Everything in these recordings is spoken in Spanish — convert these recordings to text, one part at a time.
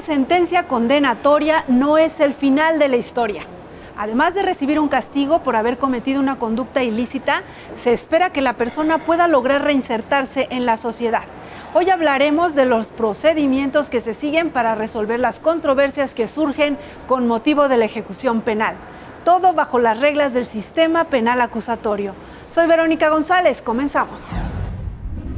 sentencia condenatoria no es el final de la historia. Además de recibir un castigo por haber cometido una conducta ilícita, se espera que la persona pueda lograr reinsertarse en la sociedad. Hoy hablaremos de los procedimientos que se siguen para resolver las controversias que surgen con motivo de la ejecución penal, todo bajo las reglas del sistema penal acusatorio. Soy Verónica González, comenzamos.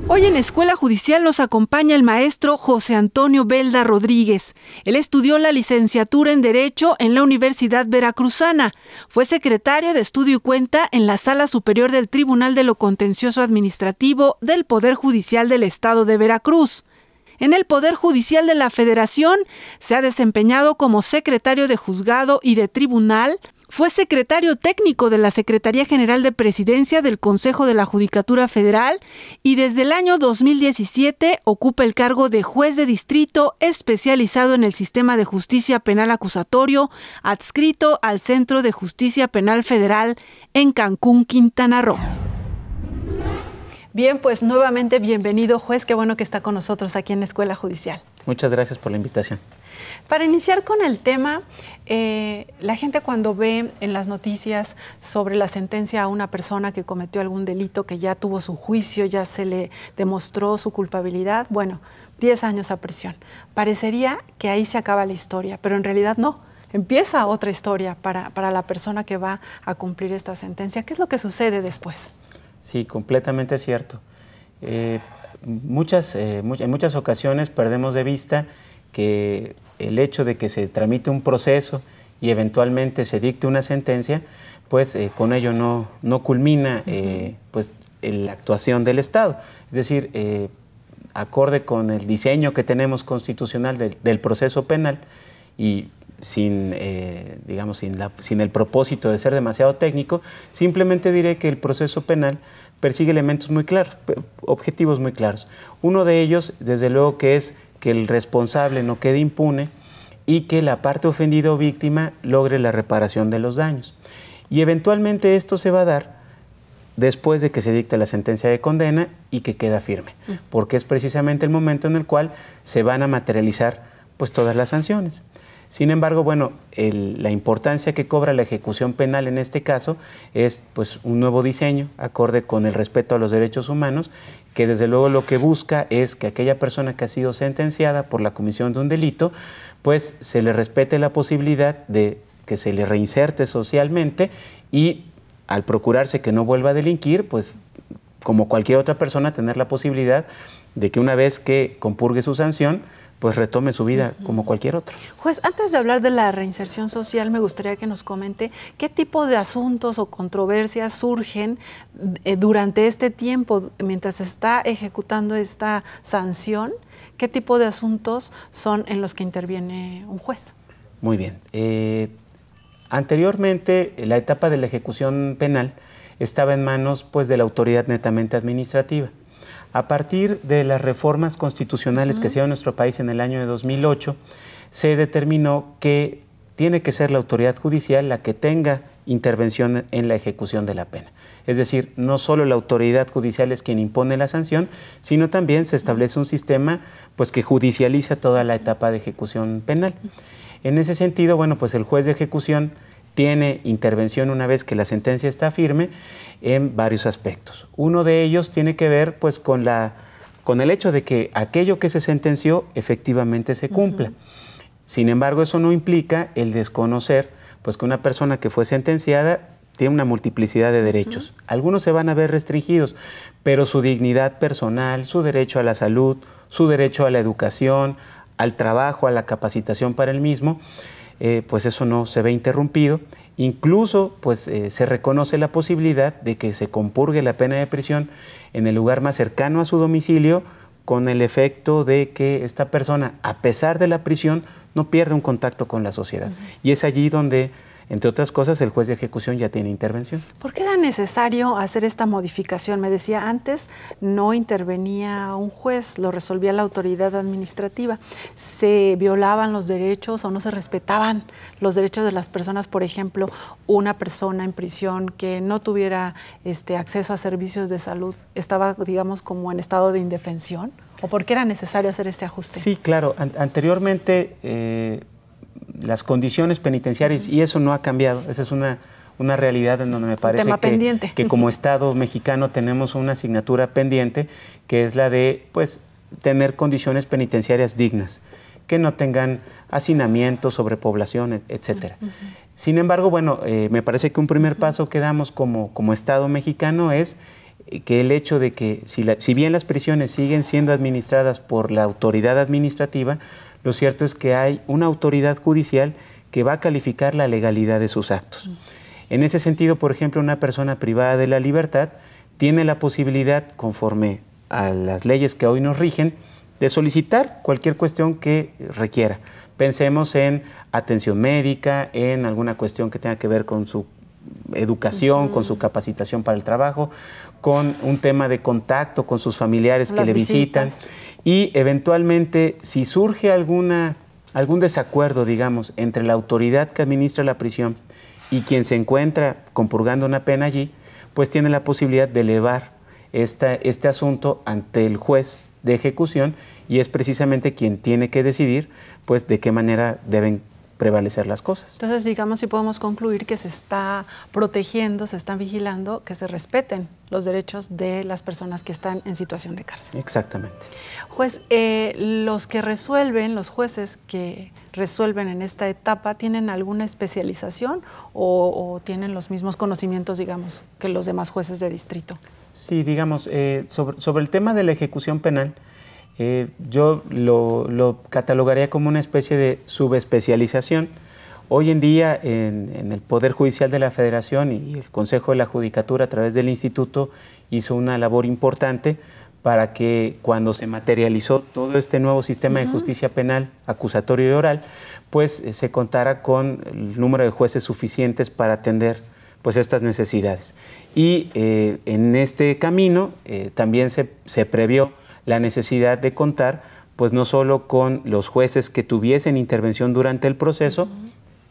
Hoy en Escuela Judicial nos acompaña el maestro José Antonio Belda Rodríguez. Él estudió la licenciatura en Derecho en la Universidad Veracruzana. Fue secretario de Estudio y Cuenta en la Sala Superior del Tribunal de lo Contencioso Administrativo del Poder Judicial del Estado de Veracruz. En el Poder Judicial de la Federación se ha desempeñado como secretario de Juzgado y de Tribunal, fue secretario técnico de la Secretaría General de Presidencia del Consejo de la Judicatura Federal y desde el año 2017 ocupa el cargo de juez de distrito especializado en el sistema de justicia penal acusatorio adscrito al Centro de Justicia Penal Federal en Cancún, Quintana Roo. Bien, pues nuevamente bienvenido juez, qué bueno que está con nosotros aquí en la Escuela Judicial. Muchas gracias por la invitación. Para iniciar con el tema, eh, la gente cuando ve en las noticias sobre la sentencia a una persona que cometió algún delito, que ya tuvo su juicio, ya se le demostró su culpabilidad, bueno, 10 años a prisión. Parecería que ahí se acaba la historia, pero en realidad no. Empieza otra historia para, la persona que va a cumplir esta sentencia. ¿Qué es lo que sucede después? Sí, completamente cierto. Eh, muchas, eh, en muchas ocasiones perdemos de vista que el hecho de que se tramite un proceso y eventualmente se dicte una sentencia, pues eh, con ello no, no culmina eh, pues, la actuación del Estado. Es decir, eh, acorde con el diseño que tenemos constitucional del, proceso penal y sin, digamos, sin, la, sin el propósito de ser demasiado técnico, simplemente diré que el proceso penal persigue elementos muy claros, objetivos muy claros. Uno de ellos, desde luego, que es que el responsable no quede impune y que la parte ofendida o víctima logre la reparación de los daños. Y eventualmente esto se va a dar después de que se dicte la sentencia de condena y que queda firme, mm. porque es precisamente el momento en el cual se van a materializar pues todas las sanciones. Sin embargo, bueno, la importancia que cobra la ejecución penal en este caso es pues un nuevo diseño acorde con el respeto a los derechos humanos, que desde luego lo que busca es que aquella persona que ha sido sentenciada por la comisión de un delito, pues se le respete la posibilidad de que se le reinserte socialmente y al procurarse que no vuelva a delinquir, pues como cualquier otra persona tener la posibilidad de que una vez que compurgue su sanción, pues retome su vida como cualquier otro. Juez, antes de hablar de la reinserción social, me gustaría que nos comente qué tipo de asuntos o controversias surgen eh, durante este tiempo, mientras se está ejecutando esta sanción, qué tipo de asuntos son en los que interviene un juez. Muy bien. Eh, anteriormente, la etapa de la ejecución penal estaba en manos pues, de la autoridad netamente administrativa a partir de las reformas constitucionales que se dio en nuestro país en el año de 2008, se determinó que tiene que ser la autoridad judicial la que tenga intervención en la ejecución de la pena. Es decir, no solo la autoridad judicial es quien impone la sanción, sino también se establece un sistema pues, que judicializa toda la etapa de ejecución penal. En ese sentido, bueno, pues el juez de ejecución tiene intervención una vez que la sentencia está firme en varios aspectos. Uno de ellos tiene que ver pues con la con el hecho de que aquello que se sentenció efectivamente se cumpla. Sin embargo, eso no implica el desconocer pues que una persona que fue sentenciada tiene una multiplicidad de derechos. Algunos se van a ver restringidos, pero su dignidad personal, su derecho a la salud, su derecho a la educación, al trabajo, a la capacitación para el mismo, eh, pues eso no se ve interrumpido. Incluso pues eh, se reconoce la posibilidad de que se compurgue la pena de prisión en el lugar más cercano a su domicilio con el efecto de que esta persona, a pesar de la prisión, no pierde un contacto con la sociedad. Y es allí donde entre otras cosas, el juez de ejecución ya tiene intervención. ¿Por qué era necesario hacer esta modificación? Me decía antes, no intervenía un juez, lo resolvía la autoridad administrativa. Se violaban los derechos o no se respetaban los derechos de las personas, por ejemplo, una persona en prisión que no tuviera este, acceso a servicios de salud estaba, digamos, como en estado de indefensión. ¿O por qué era necesario hacer este ajuste? Sí, claro. anteriormente... Eh, las condiciones penitenciarias y eso no ha cambiado. Esa es una, realidad en donde me parece que, que, como Estado mexicano tenemos una asignatura pendiente que es la de pues tener condiciones penitenciarias dignas, que no tengan hacinamiento, sobrepoblación, etcétera. Sin embargo, bueno, eh, me parece que un primer paso que damos como, Estado mexicano es que el hecho de que si bien las prisiones siguen siendo administradas por la autoridad administrativa, lo cierto es que hay una autoridad judicial que va a calificar la legalidad de sus actos. En ese sentido, por ejemplo, una persona privada de la libertad tiene la posibilidad, conforme a las leyes que hoy nos rigen, de solicitar cualquier cuestión que requiera. Pensemos en atención médica, en alguna cuestión que tenga que ver con su educación, con su capacitación para el trabajo, con un tema de contacto con sus familiares que le visitan y eventualmente si surge alguna, algún desacuerdo, digamos, entre la autoridad que administra la prisión y quien se encuentra compurgando una pena allí, pues tiene la posibilidad de elevar esta, este asunto ante el juez de ejecución y es precisamente quien tiene que decidir pues de qué manera deben prevalecer las cosas. Entonces, digamos, si podemos concluir que se está protegiendo, se están vigilando, que se respeten los derechos de las personas que están en situación de cárcel. Exactamente. Juez, eh, los que resuelven, los jueces que resuelven en esta etapa, ¿tienen alguna especialización o, tienen los mismos conocimientos, digamos, que los demás jueces de distrito? Sí, digamos, eh, sobre, el tema de la ejecución penal, eh, yo lo, catalogaría como una especie de subespecialización. Hoy en día, en, el Poder Judicial de la Federación y el Consejo de la Judicatura, a través del Instituto, hizo una labor importante para que cuando se materializó todo este nuevo sistema de justicia penal, acusatorio y oral, pues eh, se contara con el número de jueces suficientes para atender pues estas necesidades. Y eh, en este camino también se previó la necesidad de contar pues no solo con los jueces que tuviesen intervención durante el proceso,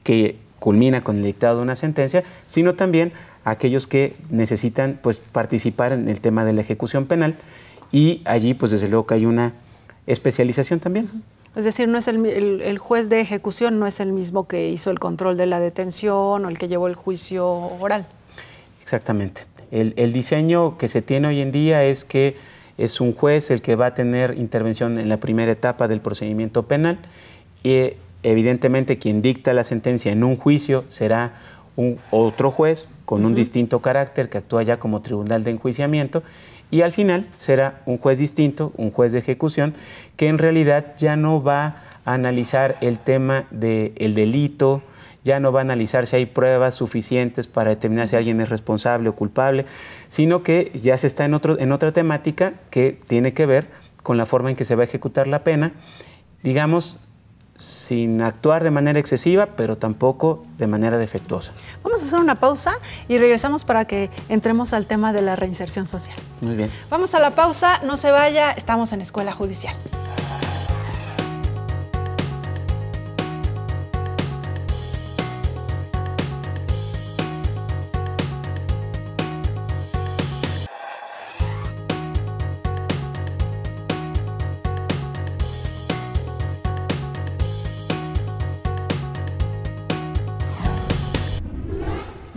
que culmina con el dictado de una sentencia, sino también aquellos que necesitan pues, participar en el tema de la ejecución penal y allí pues desde luego que hay una especialización también. Es decir, no es el, juez de ejecución no es el mismo que hizo el control de la detención o el que llevó el juicio oral. Exactamente. El, el diseño que se tiene hoy en día es que es un juez el que va a tener intervención en la primera etapa del procedimiento penal y eh, evidentemente quien dicta la sentencia en un juicio será un otro juez con un distinto carácter que actúa ya como tribunal de enjuiciamiento y al final será un juez distinto, un juez de ejecución, que en realidad ya no va a analizar el tema del el delito, ya no va a analizar si hay pruebas suficientes para determinar si alguien es responsable o culpable, sino que ya se está en, en otra temática que tiene que ver con la forma en que se va a ejecutar la pena, digamos, sin actuar de manera excesiva, pero tampoco de manera defectuosa. Vamos a hacer una pausa y regresamos para que entremos al tema de la reinserción social. Muy bien. Vamos a la pausa, no se vaya, estamos en Escuela Judicial.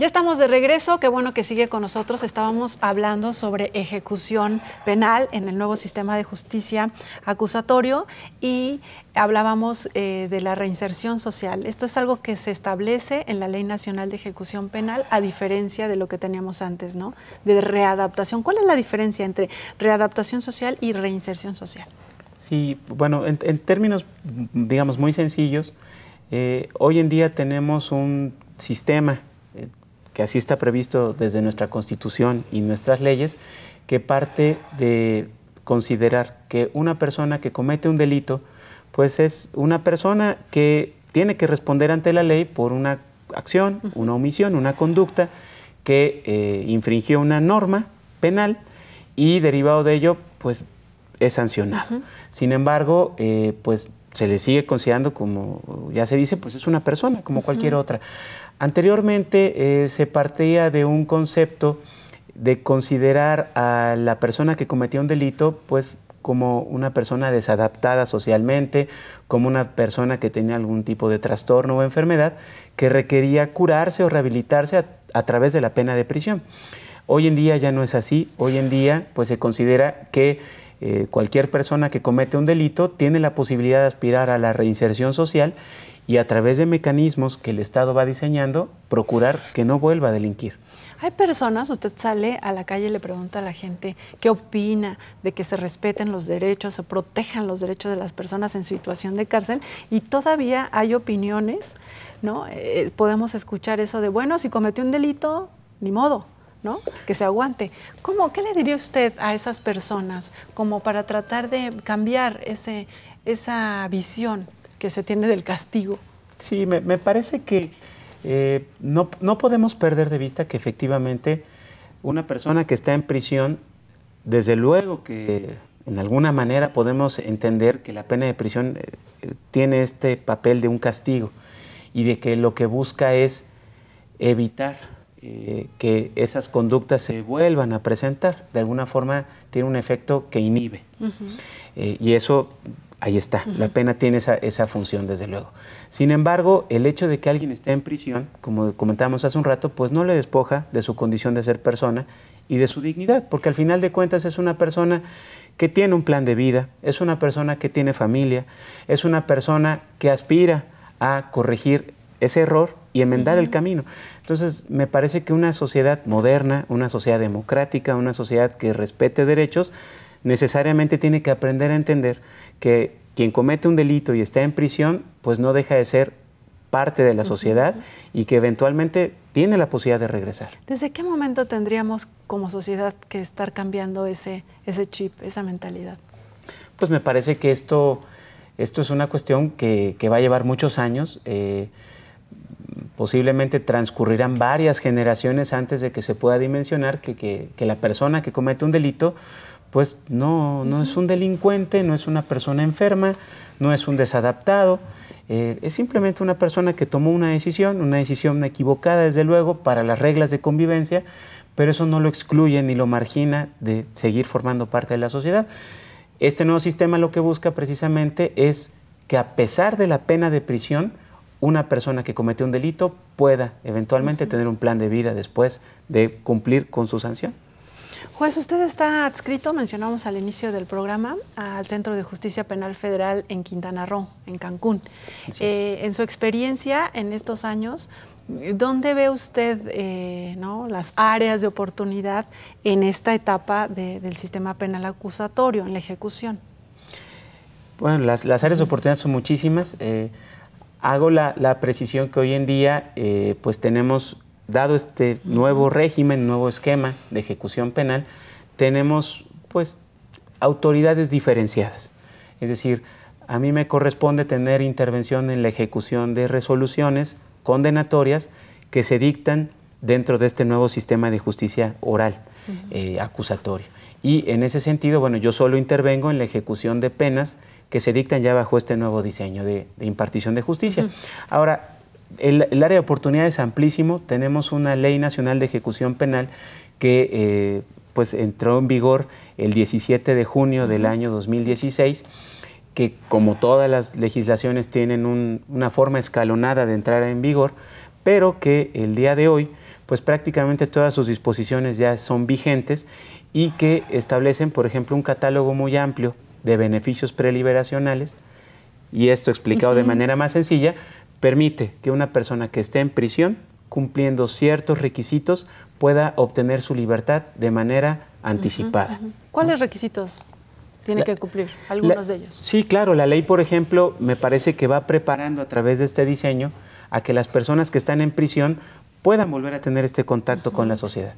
estamos de regreso, qué bueno que sigue con nosotros. Estábamos hablando sobre ejecución penal en el nuevo sistema de justicia acusatorio y hablábamos eh, de la reinserción social. Esto es algo que se establece en la Ley Nacional de Ejecución Penal, a diferencia de lo que teníamos antes, ¿no? De readaptación. ¿Cuál es la diferencia entre readaptación social y reinserción social? Sí, bueno, en, términos, digamos, muy sencillos, eh, hoy en día tenemos un sistema que así está previsto desde nuestra Constitución y nuestras leyes, que parte de considerar que una persona que comete un delito, pues es una persona que tiene que responder ante la ley por una acción, una omisión, una conducta que eh, infringió una norma penal y derivado de ello, pues es sancionado. Sin embargo, eh, pues se le sigue considerando como, ya se dice, pues es una persona, como cualquier otra. Anteriormente eh, se partía de un concepto de considerar a la persona que cometía un delito, pues como una persona desadaptada socialmente, como una persona que tenía algún tipo de trastorno o enfermedad que requería curarse o rehabilitarse a, a través de la pena de prisión. Hoy en día ya no es así, hoy en día pues se considera que eh, cualquier persona que comete un delito tiene la posibilidad de aspirar a la reinserción social y a través de mecanismos que el Estado va diseñando, procurar que no vuelva a delinquir. Hay personas, usted sale a la calle y le pregunta a la gente qué opina de que se respeten los derechos, se protejan los derechos de las personas en situación de cárcel y todavía hay opiniones, ¿no? Eh, podemos escuchar eso de, bueno, si cometió un delito, ni modo, que se aguante. ¿Cómo, ¿Qué le diría usted a esas personas como para tratar de cambiar esa visión que se tiene del castigo? Sí, me, parece que eh, no, podemos perder de vista que efectivamente una persona que está en prisión, desde luego que en alguna manera podemos entender que la pena de prisión eh, tiene este papel de un castigo y de que lo que busca es evitar eh, que esas conductas se vuelvan a presentar. De alguna forma tiene un efecto que inhibe. Eh, y eso, ahí está, la pena tiene esa, esa, función, desde luego. Sin embargo, el hecho de que alguien esté en prisión, como comentábamos hace un rato, pues no le despoja de su condición de ser persona y de su dignidad, porque al final de cuentas es una persona que tiene un plan de vida, es una persona que tiene familia, es una persona que aspira a corregir ese error y enmendar el camino. Entonces, me parece que una sociedad moderna, una sociedad democrática, una sociedad que respete derechos, necesariamente tiene que aprender a entender que quien comete un delito y está en prisión, pues no deja de ser parte de la sociedad y que eventualmente tiene la posibilidad de regresar. ¿Desde qué momento tendríamos como sociedad que estar cambiando ese, ese chip, esa mentalidad? Pues me parece que esto, esto es una cuestión que, va a llevar muchos años. Eh, Posiblemente transcurrirán varias generaciones antes de que se pueda dimensionar que, la persona que comete un delito, pues no, es un delincuente, no es una persona enferma, no es un desadaptado. Eh, es simplemente una persona que tomó una decisión, una decisión equivocada desde luego para las reglas de convivencia, pero eso no lo excluye ni lo margina de seguir formando parte de la sociedad. Este nuevo sistema lo que busca precisamente es que a pesar de la pena de prisión, una persona que cometió un delito pueda eventualmente tener un plan de vida después de cumplir con su sanción. Juez, usted está adscrito, mencionamos al inicio del programa, al Centro de Justicia Penal Federal en Quintana Roo, en Cancún. Eh, en su experiencia en estos años, ¿dónde ve usted eh, las áreas de oportunidad en esta etapa del sistema penal acusatorio, en la ejecución? Bueno, las, áreas de oportunidad son muchísimas. Eh, hago la, precisión que hoy en día eh, pues tenemos, dado este nuevo régimen, nuevo esquema de ejecución penal, tenemos pues autoridades diferenciadas. Es decir, a mí me corresponde tener intervención en la ejecución de resoluciones condenatorias que se dictan dentro de este nuevo sistema de justicia oral, eh, acusatorio. Y en ese sentido, bueno, yo solo intervengo en la ejecución de penas que se dictan ya bajo este nuevo diseño de, impartición de justicia. Ahora, el, área de oportunidades es amplísimo. Tenemos una ley nacional de ejecución penal que eh, pues entró en vigor el 17 de junio del año 2016, que como todas las legislaciones tienen una forma escalonada de entrar en vigor, pero que el día de hoy pues prácticamente todas sus disposiciones ya son vigentes y que establecen, por ejemplo, un catálogo muy amplio de beneficios preliberacionales, y esto explicado de manera más sencilla, permite que una persona que esté en prisión, cumpliendo ciertos requisitos, pueda obtener su libertad de manera anticipada. ¿Cuáles requisitos tiene que cumplir? Algunos de ellos. Sí, claro, la ley, por ejemplo, me parece que va preparando a través de este diseño a que las personas que están en prisión puedan volver a tener este contacto con la sociedad.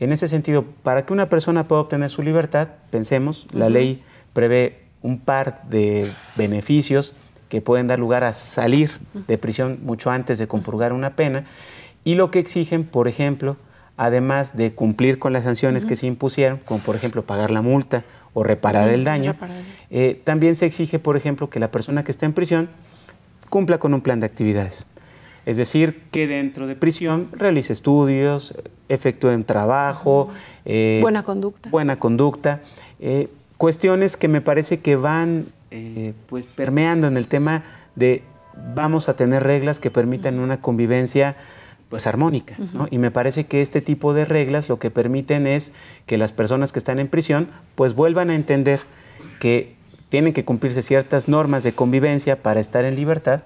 En ese sentido, para que una persona pueda obtener su libertad, pensemos, la ley prevé un par de beneficios que pueden dar lugar a salir de prisión mucho antes de compurgar una pena y lo que exigen, por ejemplo, además de cumplir con las sanciones que se impusieron, como por ejemplo pagar la multa o reparar el daño, eh, también se exige, por ejemplo, que la persona que está en prisión cumpla con un plan de actividades. Es decir, que dentro de prisión realice estudios, efectúe un trabajo. Eh, buena conducta. Buena conducta. Eh, cuestiones que me parece que van eh, pues permeando en el tema de vamos a tener reglas que permitan una convivencia pues armónica, ¿no? Y me parece que este tipo de reglas lo que permiten es que las personas que están en prisión pues vuelvan a entender que tienen que cumplirse ciertas normas de convivencia para estar en libertad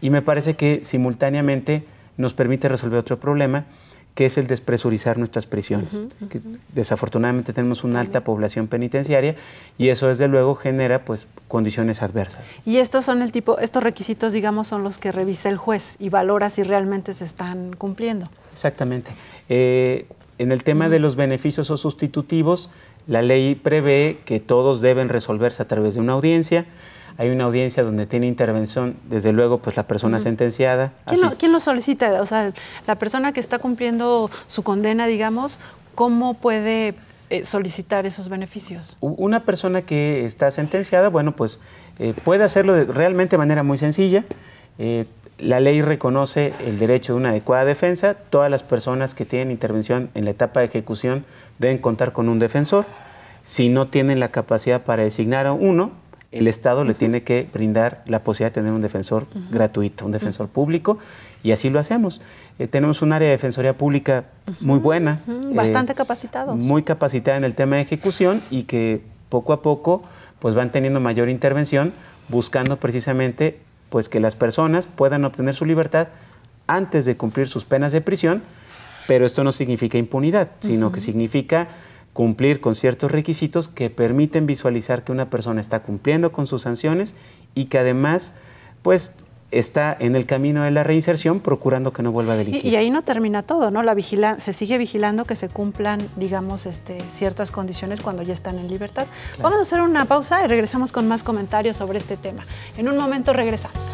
y me parece que simultáneamente nos permite resolver otro problema que es el despresurizar nuestras prisiones. desafortunadamente tenemos una alta población penitenciaria y eso desde luego genera pues condiciones adversas. Y estos son el tipo, estos requisitos digamos son los que revisa el juez y valora si realmente se están cumpliendo. Exactamente. Eh, en el tema de los beneficios o sustitutivos, la ley prevé que todos deben resolverse a través de una audiencia hay una audiencia donde tiene intervención, desde luego, pues la persona sentenciada. ¿Quién lo, solicita? O sea, la persona que está cumpliendo su condena, digamos, ¿cómo puede eh, solicitar esos beneficios? Una persona que está sentenciada, bueno, pues eh, puede hacerlo realmente de manera muy sencilla. Eh, la ley reconoce el derecho de una adecuada defensa. Todas las personas que tienen intervención en la etapa de ejecución deben contar con un defensor. Si no tienen la capacidad para designar a uno, el Estado le tiene que brindar la posibilidad de tener un defensor gratuito, un defensor público, y así lo hacemos. Eh, tenemos un área de defensoría pública muy buena. Eh, Bastante capacitado, capacitados. Muy capacitada en el tema de ejecución y que poco a poco pues van teniendo mayor intervención buscando precisamente pues que las personas puedan obtener su libertad antes de cumplir sus penas de prisión, pero esto no significa impunidad, sino que significa cumplir con ciertos requisitos que permiten visualizar que una persona está cumpliendo con sus sanciones y que además, pues está en el camino de la reinserción procurando que no vuelva a delinquir. Y, ahí no termina todo, ¿no? La vigila se sigue vigilando que se cumplan, digamos, este, ciertas condiciones cuando ya están en libertad. Vamos a hacer una pausa y regresamos con más comentarios sobre este tema. En un momento regresamos.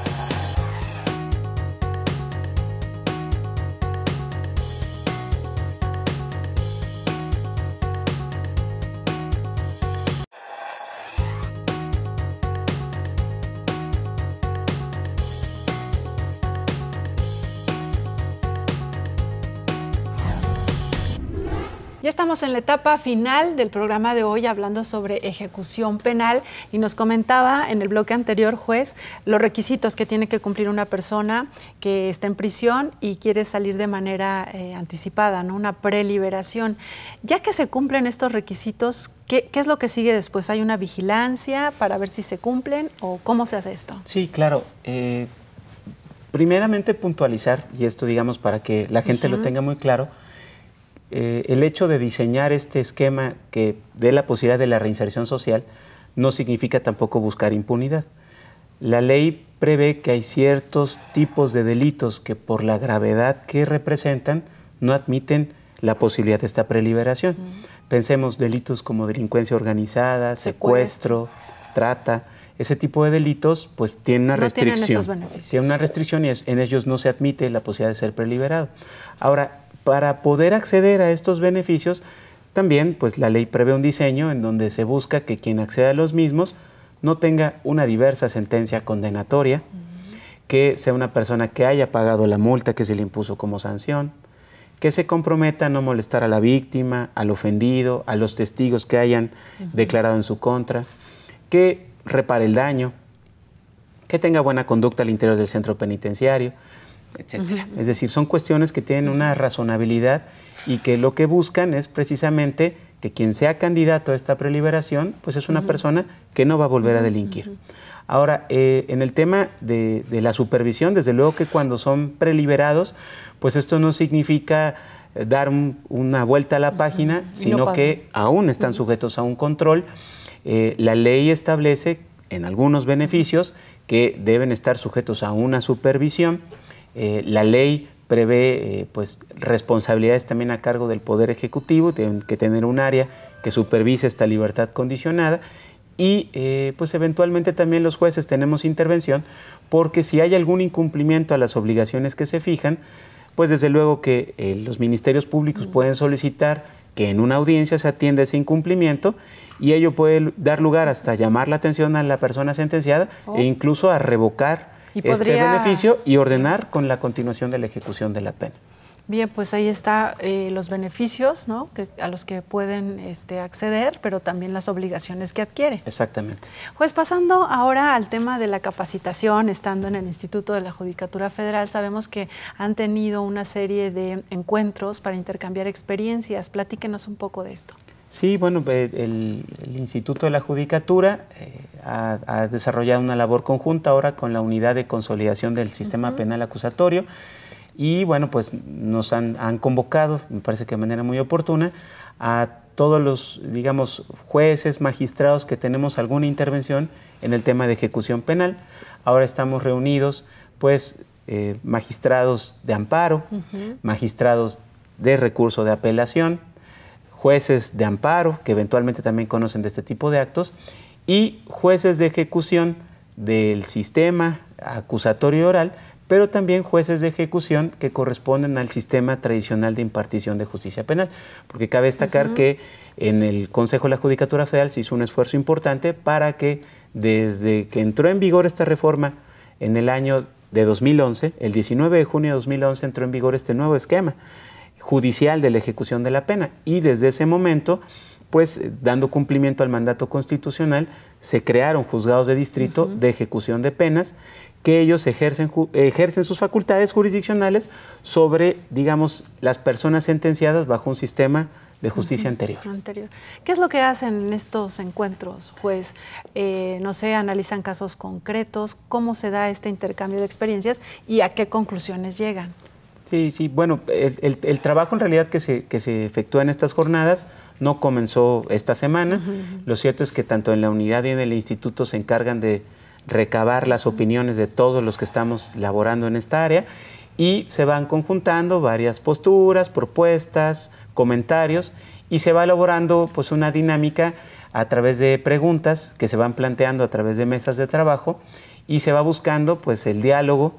Ya estamos en la etapa final del programa de hoy hablando sobre ejecución penal y nos comentaba en el bloque anterior, juez, los requisitos que tiene que cumplir una persona que está en prisión y quiere salir de manera eh, anticipada, ¿no? una preliberación. Ya que se cumplen estos requisitos, ¿qué, es lo que sigue después? ¿Hay una vigilancia para ver si se cumplen o cómo se hace esto? Sí, claro. Eh, primeramente puntualizar, y esto digamos para que la gente lo tenga muy claro, eh, el hecho de diseñar este esquema que dé la posibilidad de la reinserción social no significa tampoco buscar impunidad. La ley prevé que hay ciertos tipos de delitos que por la gravedad que representan no admiten la posibilidad de esta preliberación. Pensemos delitos como delincuencia organizada, secuestro, trata. Ese tipo de delitos pues tiene una restricción. Tiene una restricción y en ellos no se admite la posibilidad de ser preliberado. Ahora, para poder acceder a estos beneficios, también pues la ley prevé un diseño en donde se busca que quien acceda a los mismos no tenga una diversa sentencia condenatoria, que sea una persona que haya pagado la multa que se le impuso como sanción, que se comprometa a no molestar a la víctima, al ofendido, a los testigos que hayan declarado en su contra, que repare el daño, que tenga buena conducta al interior del centro penitenciario. Es decir, son cuestiones que tienen una razonabilidad y que lo que buscan es precisamente que quien sea candidato a esta preliberación, pues es una persona que no va a volver a delinquir. Ahora, eh, en el tema de, la supervisión, desde luego que cuando son preliberados, pues esto no significa eh, dar una vuelta a la página, sino que aún están sujetos a un control. Eh, la ley establece en algunos beneficios que deben estar sujetos a una supervisión eh, la ley prevé eh, pues, responsabilidades también a cargo del Poder Ejecutivo, tienen que tener un área que supervise esta libertad condicionada y eh, pues eventualmente también los jueces tenemos intervención porque si hay algún incumplimiento a las obligaciones que se fijan, pues desde luego que los ministerios públicos pueden solicitar que en una audiencia se atienda ese incumplimiento y ello puede dar lugar hasta llamar la atención a la persona sentenciada e oh. incluso a revocar ¿Y este beneficio y ordenar con la continuación de la ejecución de la pena. Bien, pues ahí está eh, los beneficios ¿no? a los que pueden este, acceder, pero también las obligaciones que adquiere. Exactamente. Pues pasando ahora al tema de la capacitación, estando en el Instituto de la Judicatura Federal, sabemos que han tenido una serie de encuentros para intercambiar experiencias. Platíquenos un poco de esto. Sí, bueno, el, Instituto de la Judicatura eh, ha, desarrollado una labor conjunta ahora con la unidad de consolidación del sistema penal acusatorio y bueno, pues nos han, convocado, me parece que de manera muy oportuna, a todos los, digamos, jueces, magistrados que tenemos alguna intervención en el tema de ejecución penal. Ahora estamos reunidos, pues, eh, magistrados de amparo, magistrados de recurso de apelación, jueces de amparo, que eventualmente también conocen de este tipo de actos, y jueces de ejecución del sistema acusatorio oral, pero también jueces de ejecución que corresponden al sistema tradicional de impartición de justicia penal, porque cabe destacar que en el Consejo de la Judicatura Federal se hizo un esfuerzo importante para que desde que entró en vigor esta reforma en el año de 2011, el 19 de junio de 2011 entró en vigor este nuevo esquema, judicial de la ejecución de la pena. Y desde ese momento, pues eh, dando cumplimiento al mandato constitucional, se crearon juzgados de distrito de ejecución de penas que ellos ejercen, ejercen sus facultades jurisdiccionales sobre, digamos, las personas sentenciadas bajo un sistema de justicia anterior. ¿Qué es lo que hacen en estos encuentros, Pues, no sé, analizan casos concretos, cómo se da este intercambio de experiencias y a qué conclusiones llegan. Sí, sí, bueno, el, trabajo en realidad que se, efectúa en estas jornadas no comenzó esta semana. Lo cierto es que tanto en la unidad y en el instituto se encargan de recabar las opiniones de todos los que estamos laborando en esta área y se van conjuntando varias posturas, propuestas, comentarios y se va elaborando pues una dinámica a través de preguntas que se van planteando a través de mesas de trabajo y se va buscando pues el diálogo,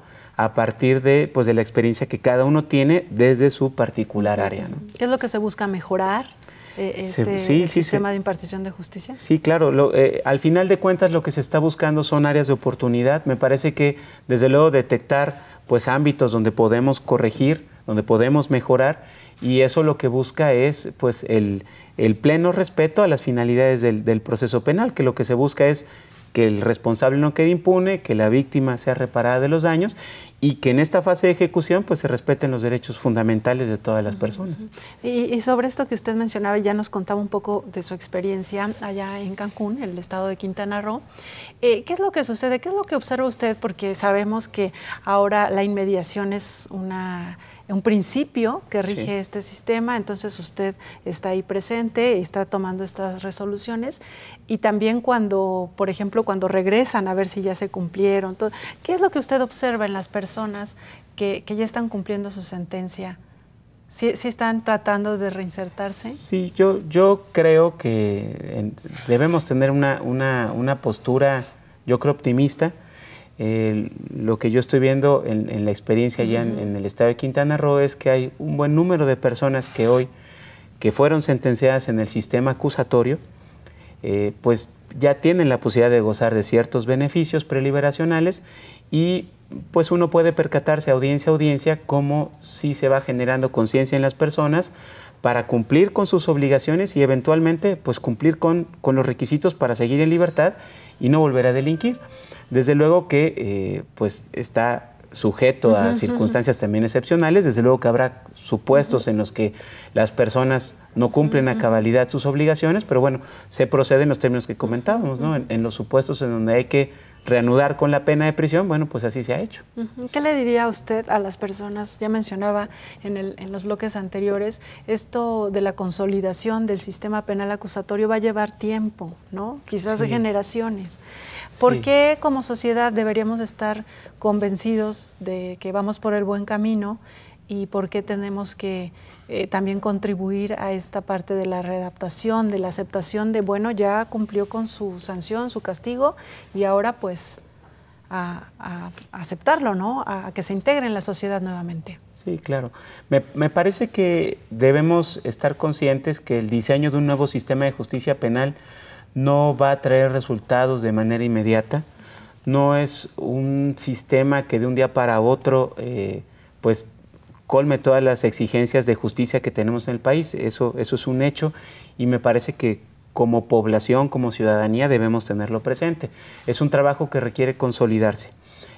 a partir de, pues, de la experiencia que cada uno tiene desde su particular área. ¿no? ¿Qué es lo que se busca mejorar? Eh, este, el sistema de impartición de justicia? Sí, claro. Eh, al final de cuentas, lo que se está buscando son áreas de oportunidad. Me parece que, desde luego, detectar pues, ámbitos donde podemos corregir, donde podemos mejorar, y eso lo que busca es pues, el, pleno respeto a las finalidades del proceso penal, que lo que se busca es que el responsable no quede impune, que la víctima sea reparada de los daños y que en esta fase de ejecución pues se respeten los derechos fundamentales de todas las personas. Y, sobre esto que usted mencionaba, ya nos contaba un poco de su experiencia allá en Cancún, el estado de Quintana Roo. Eh, ¿Qué es lo que sucede? ¿Qué es lo que observa usted? Porque sabemos que ahora la inmediación es una un principio que rige este sistema, entonces usted está ahí presente y está tomando estas resoluciones. Y también cuando, por ejemplo, cuando regresan a ver si ya se cumplieron, todo, ¿qué es lo que usted observa en las personas que, ya están cumpliendo su sentencia? ¿Sí, están tratando de reinsertarse? Sí, yo, yo creo que debemos tener una, una postura, yo creo, optimista lo que yo estoy viendo en, la experiencia allá en, el estado de Quintana Roo es que hay un buen número de personas que hoy, que fueron sentenciadas en el sistema acusatorio, eh, pues ya tienen la posibilidad de gozar de ciertos beneficios preliberacionales y pues uno puede percatarse audiencia a audiencia cómo sí se va generando conciencia en las personas para cumplir con sus obligaciones y eventualmente pues cumplir con, con los requisitos para seguir en libertad y no volver a delinquir. Desde luego que eh, pues está sujeto a circunstancias también excepcionales, desde luego que habrá supuestos en los que las personas no cumplen a cabalidad sus obligaciones, pero bueno, se procede en los términos que comentábamos, ¿no? En, los supuestos en donde hay que reanudar con la pena de prisión, bueno, pues así se ha hecho. ¿Qué le diría usted a las personas? Ya mencionaba en, los bloques anteriores, esto de la consolidación del sistema penal acusatorio va a llevar tiempo, ¿no? Quizás de generaciones. ¿Por qué como sociedad deberíamos estar convencidos de que vamos por el buen camino y por qué tenemos que eh, también contribuir a esta parte de la readaptación, de la aceptación de, bueno, ya cumplió con su sanción, su castigo y ahora pues a, aceptarlo, ¿no? A, que se integre en la sociedad nuevamente. Sí, claro. me, parece que debemos estar conscientes que el diseño de un nuevo sistema de justicia penal no va a traer resultados de manera inmediata, no es un sistema que de un día para otro eh, pues colme todas las exigencias de justicia que tenemos en el país, eso, es un hecho y me parece que como población, como ciudadanía debemos tenerlo presente. Es un trabajo que requiere consolidarse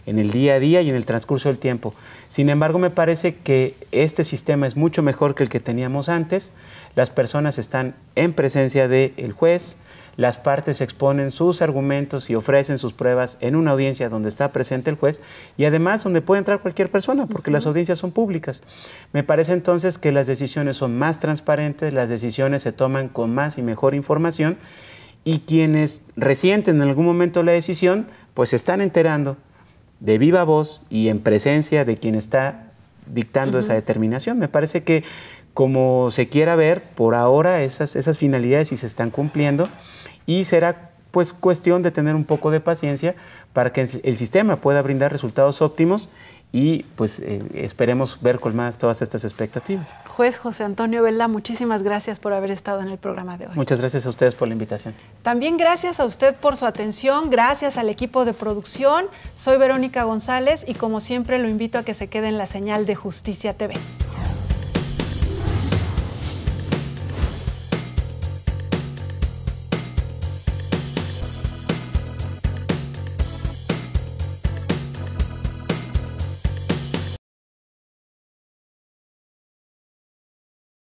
en el día a día y en el transcurso del tiempo. Sin embargo, me parece que este sistema es mucho mejor que el que teníamos antes. Las personas están en presencia del juez, las partes exponen sus argumentos y ofrecen sus pruebas en una audiencia donde está presente el juez y además donde puede entrar cualquier persona, porque las audiencias son públicas. Me parece entonces que las decisiones son más transparentes, las decisiones se toman con más y mejor información y quienes resienten en algún momento la decisión, pues se están enterando de viva voz y en presencia de quien está dictando esa determinación. Me parece que como se quiera ver, por ahora esas, esas finalidades sí se están cumpliendo y será pues cuestión de tener un poco de paciencia para que el sistema pueda brindar resultados óptimos y pues eh, esperemos ver colmadas todas estas expectativas. Juez José Antonio Vela, muchísimas gracias por haber estado en el programa de hoy. Muchas gracias a ustedes por la invitación. También gracias a usted por su atención, gracias al equipo de producción. Soy Verónica González y como siempre lo invito a que se quede en la señal de Justicia TV.